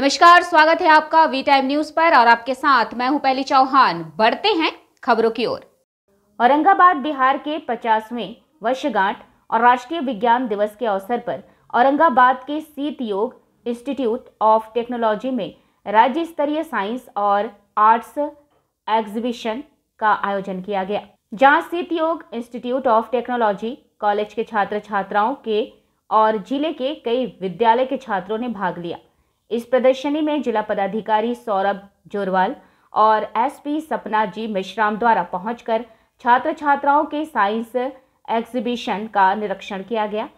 नमस्कार स्वागत है आपका वी टाइम न्यूज पर और आपके साथ मैं हूं पहली चौहान बढ़ते हैं खबरों की ओर औरंगाबाद बिहार के पचासवें वर्षगांठ और राष्ट्रीय विज्ञान दिवस के अवसर पर औरंगाबाद के सीत योग इंस्टीट्यूट ऑफ टेक्नोलॉजी में राज्य स्तरीय साइंस और आर्ट्स एग्जीबिशन का आयोजन किया गया जहां सीत योग इंस्टीट्यूट ऑफ टेक्नोलॉजी कॉलेज के छात्र छात्राओं के और जिले के कई विद्यालय के छात्रों ने भाग लिया इस प्रदर्शनी में जिला पदाधिकारी सौरभ जोरवाल और एसपी सपना जी मिश्राम द्वारा पहुंचकर छात्र छात्राओं के साइंस एग्जीबिशन का निरीक्षण किया गया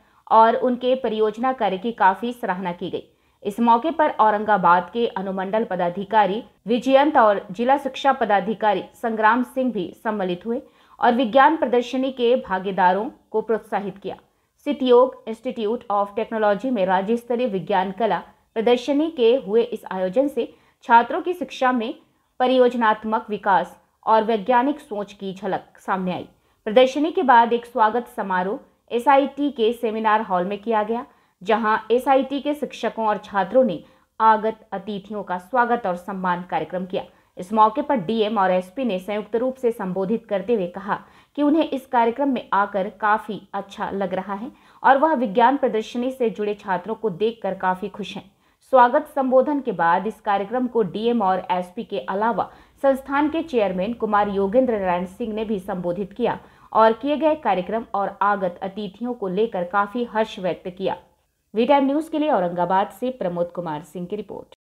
और उनके परियोजना कार्य की काफ़ी सराहना की गई इस मौके पर औरंगाबाद के अनुमंडल पदाधिकारी विजयंत और जिला शिक्षा पदाधिकारी संग्राम सिंह भी सम्मिलित हुए और विज्ञान प्रदर्शनी के भागीदारों को प्रोत्साहित किया सितयोग इंस्टीट्यूट ऑफ टेक्नोलॉजी में राज्य स्तरीय विज्ञान कला प्रदर्शनी के हुए इस आयोजन से छात्रों की शिक्षा में परियोजनात्मक विकास और वैज्ञानिक सोच की झलक सामने आई प्रदर्शनी के बाद एक स्वागत समारोह एस के सेमिनार हॉल में किया गया जहां एस के शिक्षकों और छात्रों ने आगत अतिथियों का स्वागत और सम्मान कार्यक्रम किया इस मौके पर डीएम और एसपी ने संयुक्त रूप से संबोधित करते हुए कहा कि उन्हें इस कार्यक्रम में आकर काफ़ी अच्छा लग रहा है और वह विज्ञान प्रदर्शनी से जुड़े छात्रों को देखकर काफ़ी खुश हैं स्वागत संबोधन के बाद इस कार्यक्रम को डीएम और एसपी के अलावा संस्थान के चेयरमैन कुमार योगेंद्र नारायण सिंह ने भी संबोधित किया और किए गए कार्यक्रम और आगत अतिथियों को लेकर काफी हर्ष व्यक्त किया वी टाइम न्यूज के लिए औरंगाबाद से प्रमोद कुमार सिंह की रिपोर्ट